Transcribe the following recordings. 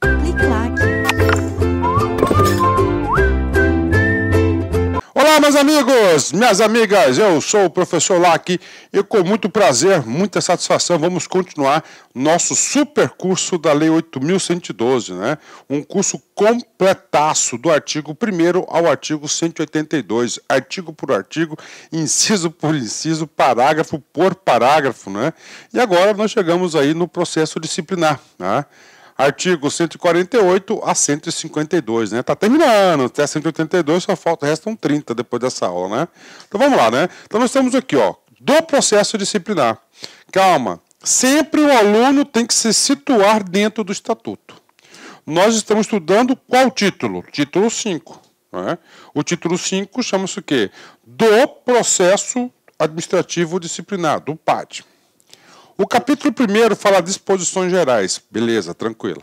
clique Olá, meus amigos, minhas amigas, eu sou o professor Lac e com muito prazer, muita satisfação, vamos continuar nosso super curso da Lei 8.112, né? Um curso completaço do artigo 1 ao artigo 182, artigo por artigo, inciso por inciso, parágrafo por parágrafo, né? E agora nós chegamos aí no processo disciplinar, né? artigo 148 a 152, né? Tá terminando, até 182 só falta, restam 30 depois dessa aula, né? Então vamos lá, né? Então nós estamos aqui, ó, do processo disciplinar. Calma, sempre o aluno tem que se situar dentro do estatuto. Nós estamos estudando qual título? Título 5. Né? O título 5 chama-se o quê? Do processo administrativo disciplinar, do PAD. O capítulo primeiro fala disposições gerais. Beleza, tranquilo.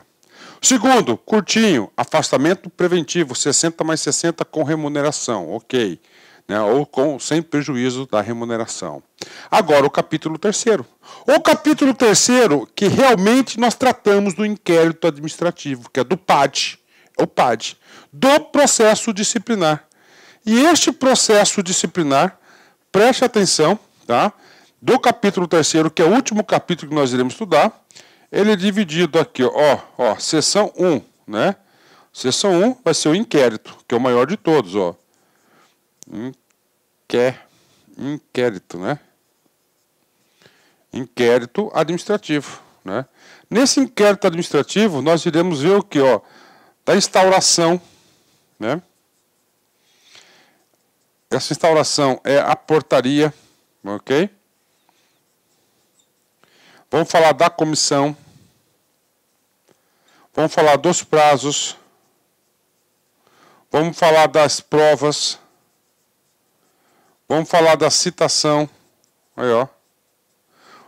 Segundo, curtinho, afastamento preventivo, 60 mais 60 com remuneração, ok. Né, ou com, sem prejuízo da remuneração. Agora, o capítulo terceiro. O capítulo terceiro, que realmente nós tratamos do inquérito administrativo, que é do PAD, é o PAD, do processo disciplinar. E este processo disciplinar, preste atenção, tá? do capítulo terceiro, que é o último capítulo que nós iremos estudar, ele é dividido aqui, ó, ó, seção 1, né? Seção 1 vai ser o inquérito, que é o maior de todos, ó. Inqué, inquérito, né? Inquérito administrativo, né? Nesse inquérito administrativo, nós iremos ver o que, ó, da instauração, né? Essa instauração é a portaria, ok? Vamos falar da comissão. Vamos falar dos prazos. Vamos falar das provas. Vamos falar da citação. Aí, ó.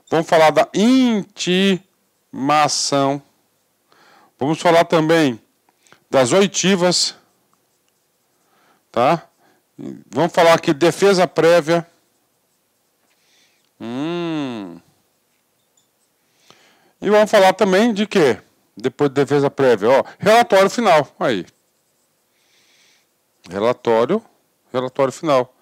Vamos falar da intimação. Vamos falar também das oitivas. Tá? Vamos falar aqui defesa prévia. Hum. E vamos falar também de quê? Depois de defesa prévia, ó, relatório final. Aí. Relatório, relatório final.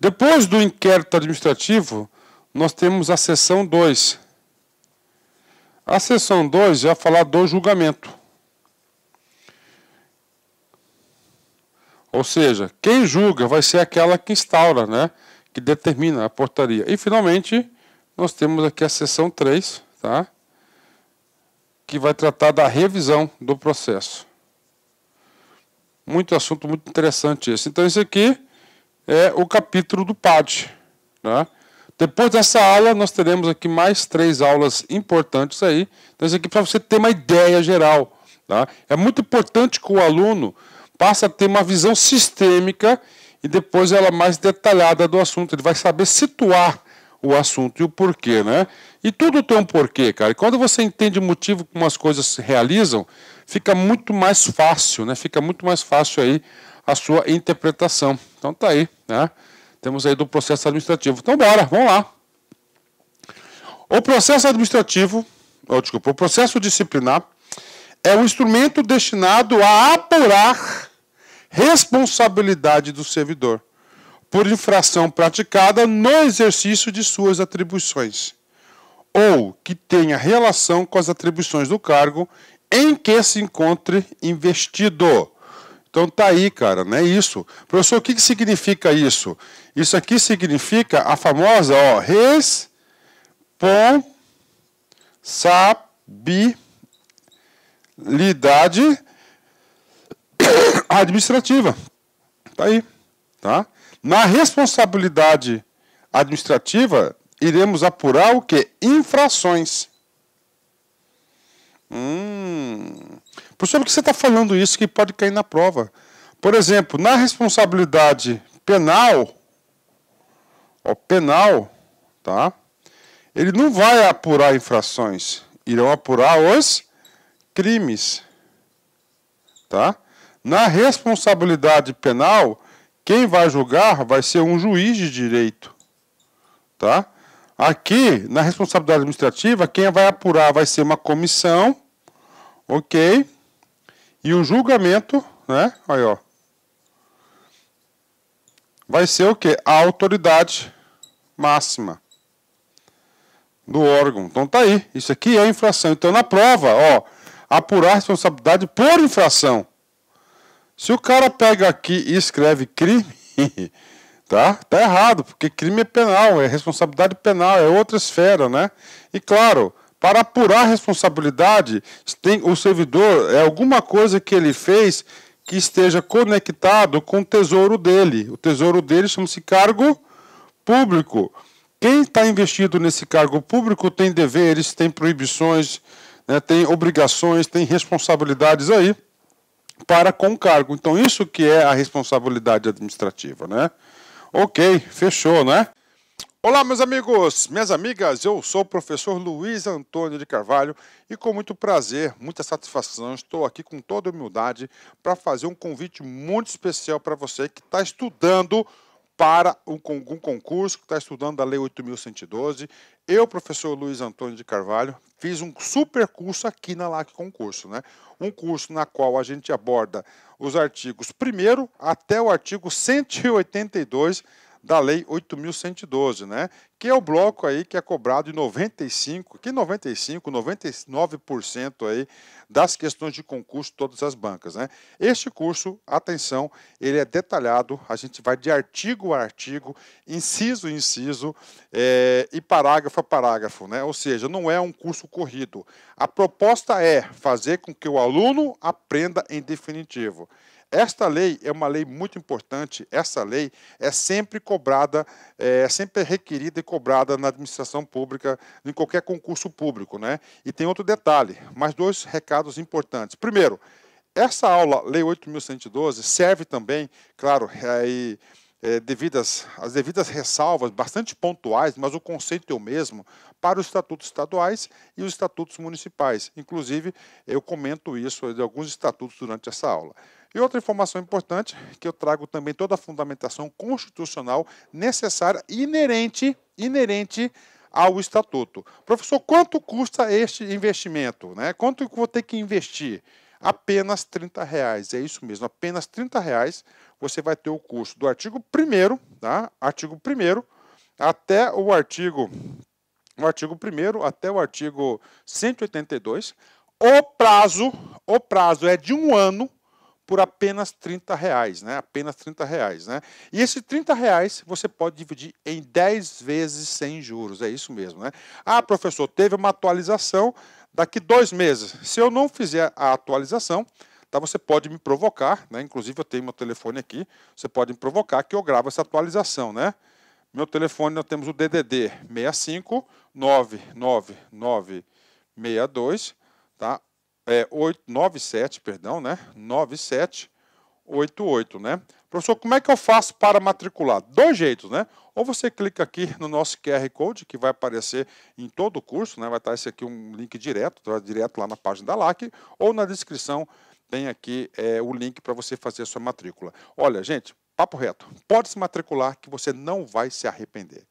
Depois do inquérito administrativo, nós temos a sessão 2. A sessão 2 é a falar do julgamento. Ou seja, quem julga vai ser aquela que instaura, né? que determina a portaria. E finalmente, nós temos aqui a sessão 3, tá? que vai tratar da revisão do processo. Muito assunto muito interessante esse. Então, esse aqui é o capítulo do PAD. Né? Depois dessa aula, nós teremos aqui mais três aulas importantes aí. Então, isso aqui é para você ter uma ideia geral. Tá? É muito importante que o aluno passe a ter uma visão sistêmica e depois ela mais detalhada do assunto. Ele vai saber situar o assunto e o porquê, né? E tudo tem um porquê, cara. E quando você entende o motivo como as coisas se realizam, fica muito mais fácil, né? Fica muito mais fácil aí a sua interpretação. Então tá aí, né? Temos aí do processo administrativo. Então bora, vamos lá. O processo administrativo, ou, oh, desculpa, o processo disciplinar é um instrumento destinado a apurar responsabilidade do servidor por infração praticada no exercício de suas atribuições, ou que tenha relação com as atribuições do cargo em que se encontre investido. Então tá aí, cara, não é isso. Professor, o que, que significa isso? Isso aqui significa a famosa ó, responsabilidade administrativa. Tá aí, tá? Na responsabilidade administrativa, iremos apurar o que? Infrações. Hum. Professor, por que você está falando isso que pode cair na prova? Por exemplo, na responsabilidade penal, ó, penal, tá? Ele não vai apurar infrações, irão apurar os crimes, tá? Na responsabilidade penal, quem vai julgar vai ser um juiz de direito. Tá? Aqui, na responsabilidade administrativa, quem vai apurar vai ser uma comissão, ok? E o julgamento, né? Aí, ó. Vai ser o quê? A autoridade máxima do órgão. Então tá aí. Isso aqui é infração. Então na prova, ó, apurar responsabilidade por infração. Se o cara pega aqui e escreve crime, tá? Tá errado, porque crime é penal, é responsabilidade penal, é outra esfera, né? E claro, para apurar a responsabilidade, tem o servidor é alguma coisa que ele fez que esteja conectado com o tesouro dele. O tesouro dele chama-se cargo público. Quem está investido nesse cargo público tem deveres, tem proibições, né, tem obrigações, tem responsabilidades aí para com o cargo. Então, isso que é a responsabilidade administrativa, né? Ok, fechou, né? Olá, meus amigos, minhas amigas, eu sou o professor Luiz Antônio de Carvalho e com muito prazer, muita satisfação, estou aqui com toda humildade para fazer um convite muito especial para você que está estudando para um, concurso, que está estudando a Lei 8.112 eu, professor Luiz Antônio de Carvalho, fiz um super curso aqui na LAC Concurso, né? Um curso na qual a gente aborda os artigos primeiro até o artigo 182 da Lei 8.112, né? Que é o bloco aí que é cobrado em 95, que 95, 99% aí das questões de concurso de todas as bancas, né? Este curso, atenção, ele é detalhado, a gente vai de artigo a artigo, inciso a inciso é, e parágrafo a parágrafo, né? Ou seja, não é um curso corrido. A proposta é fazer com que o aluno aprenda em definitivo. Esta lei é uma lei muito importante, essa lei é sempre cobrada, é, é sempre requerida e cobrada na administração pública, em qualquer concurso público. Né? E tem outro detalhe, mais dois recados importantes. Primeiro, essa aula, Lei 8.112, serve também, claro, aí, é, devidas, as devidas ressalvas, bastante pontuais, mas o conceito é o mesmo, para os estatutos estaduais e os estatutos municipais. Inclusive, eu comento isso de alguns estatutos durante essa aula. E outra informação importante, que eu trago também toda a fundamentação constitucional necessária, inerente, inerente ao estatuto. Professor, quanto custa este investimento? Né? Quanto vou ter que investir? Apenas 30 reais, é isso mesmo, apenas 30 reais você vai ter o custo do artigo 1 tá? artigo 1 até o artigo o artigo 1 até o artigo 182. O prazo, o prazo é de um ano, por apenas 30 reais, né? Apenas 30 reais, né? E esse 30 reais você pode dividir em 10 vezes sem juros, é isso mesmo, né? Ah, professor, teve uma atualização daqui dois meses. Se eu não fizer a atualização, tá? Você pode me provocar, né? Inclusive eu tenho meu telefone aqui, você pode me provocar que eu gravo essa atualização, né? Meu telefone nós temos o DDD 65 99962, tá? é, 97, perdão, né? 9788, né? Professor, como é que eu faço para matricular? Dois jeitos, né? Ou você clica aqui no nosso QR Code, que vai aparecer em todo o curso, né? Vai estar esse aqui um link direto, tá direto lá na página da LAC, ou na descrição tem aqui é, o link para você fazer a sua matrícula. Olha, gente, papo reto, pode se matricular que você não vai se arrepender.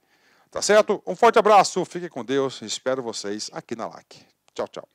Tá certo? Um forte abraço, fique com Deus, espero vocês aqui na LAC. Tchau, tchau.